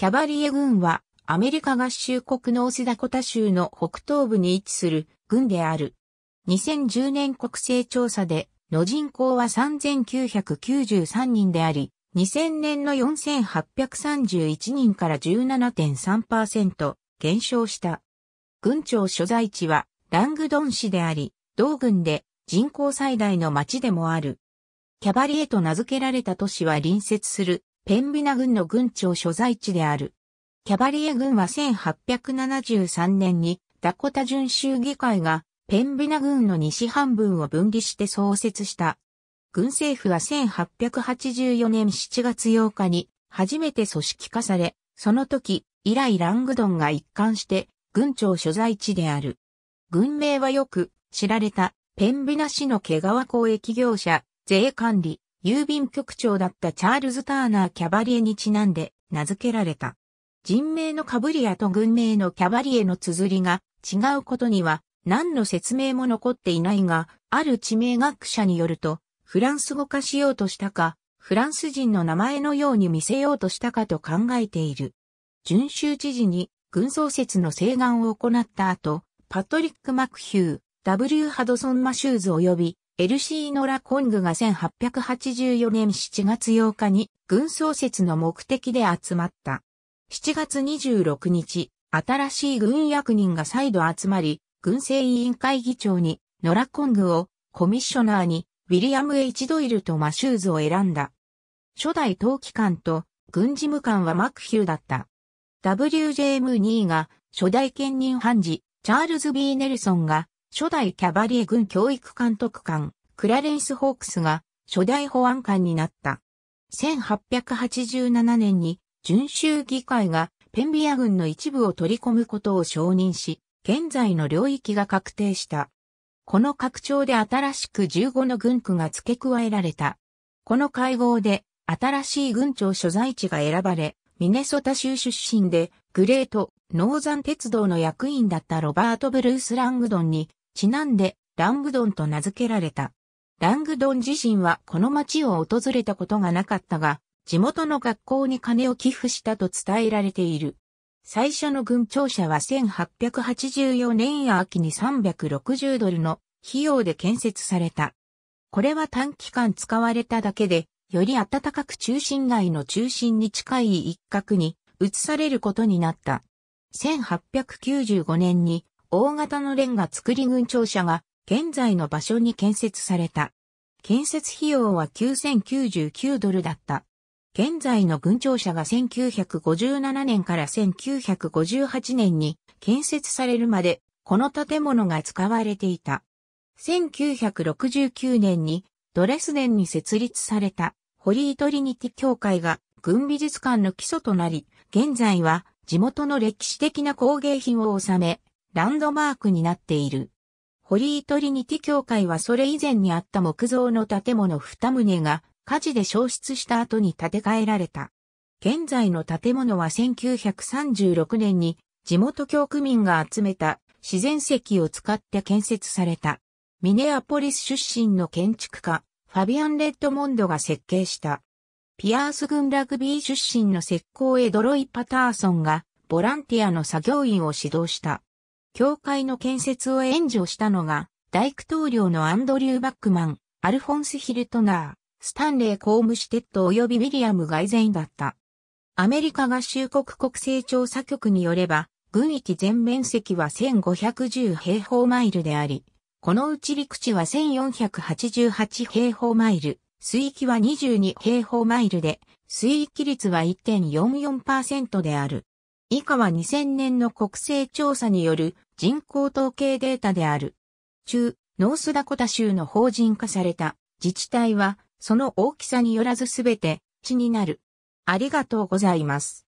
キャバリエ軍はアメリカ合衆国のオスダコタ州の北東部に位置する軍である。2010年国勢調査での人口は3993人であり、2000年の4831人から17.3%減少した。軍庁所在地はラングドン市であり、同軍で人口最大の町でもある。キャバリエと名付けられた都市は隣接するペンビナ軍の軍庁所在地である。キャバリエ軍は1873年にダコタ巡州議会がペンビナ軍の西半分を分離して創設した。軍政府は1884年7月8日に初めて組織化され、その時以来ラングドンが一貫して軍庁所在地である。軍名はよく知られたペンビナ市の毛皮交易業者、税管理、郵便局長だったチャールズ・ターナー・キャバリエにちなんで名付けられた。人名のカブリアと軍名のキャバリエの綴りが違うことには何の説明も残っていないが、ある地名学者によると、フランス語化しようとしたか、フランス人の名前のように見せようとしたかと考えている。遵州知事に軍創設の請願を行った後、パトリック・マクヒュー、W・ ハドソン・マシューズ及びエルシーノラ・コングが1884年7月8日に軍創設の目的で集まった。7月26日、新しい軍役人が再度集まり、軍政委員会議長にノラ・コングを、コミッショナーにウィリアム・エイチドイルとマシューズを選んだ。初代冬機官と軍事務官はマクヒューだった。WJM2 が初代兼任判事、チャールズ・ B・ ネルソンが初代キャバリエ軍教育監督官、クラレンス・ホークスが初代保安官になった。1887年に、準州議会がペンビア軍の一部を取り込むことを承認し、現在の領域が確定した。この拡張で新しく15の軍区が付け加えられた。この会合で新しい軍庁所在地が選ばれ、ミネソタ州出身でグレート・ノーザン鉄道の役員だったロバート・ブルース・ラングドンにちなんでラングドンと名付けられた。ラングドン自身はこの町を訪れたことがなかったが、地元の学校に金を寄付したと伝えられている。最初の軍庁舎は1884年秋に360ドルの費用で建設された。これは短期間使われただけで、より暖かく中心街の中心に近い一角に移されることになった。1895年に大型のレンガ造り群庁舎が現在の場所に建設された。建設費用は9099ドルだった。現在の軍庁舎が1957年から1958年に建設されるまで、この建物が使われていた。1969年にドレスデンに設立されたホリートリニティ協会が軍美術館の基礎となり、現在は地元の歴史的な工芸品を収め、ランドマークになっている。ホリートリニティ教会はそれ以前にあった木造の建物2棟が火事で消失した後に建て替えられた。現在の建物は1936年に地元教区民が集めた自然石を使って建設された。ミネアポリス出身の建築家、ファビアン・レッドモンドが設計した。ピアース軍ラグビー出身の石膏エドロイ・パターソンがボランティアの作業員を指導した。教会の建設を援助したのが、大工統領のアンドリュー・バックマン、アルフォンス・ヒルトナー、スタンレー・コームシテッド及びウィリアム・ガイゼインだった。アメリカ合衆国国勢調査局によれば、軍域全面積は1510平方マイルであり、このうち陸地は1488平方マイル、水域は22平方マイルで、水域率は1.44%である。以下は2000年の国勢調査による人口統計データである。中、ノースダコタ州の法人化された自治体は、その大きさによらずすべて、地になる。ありがとうございます。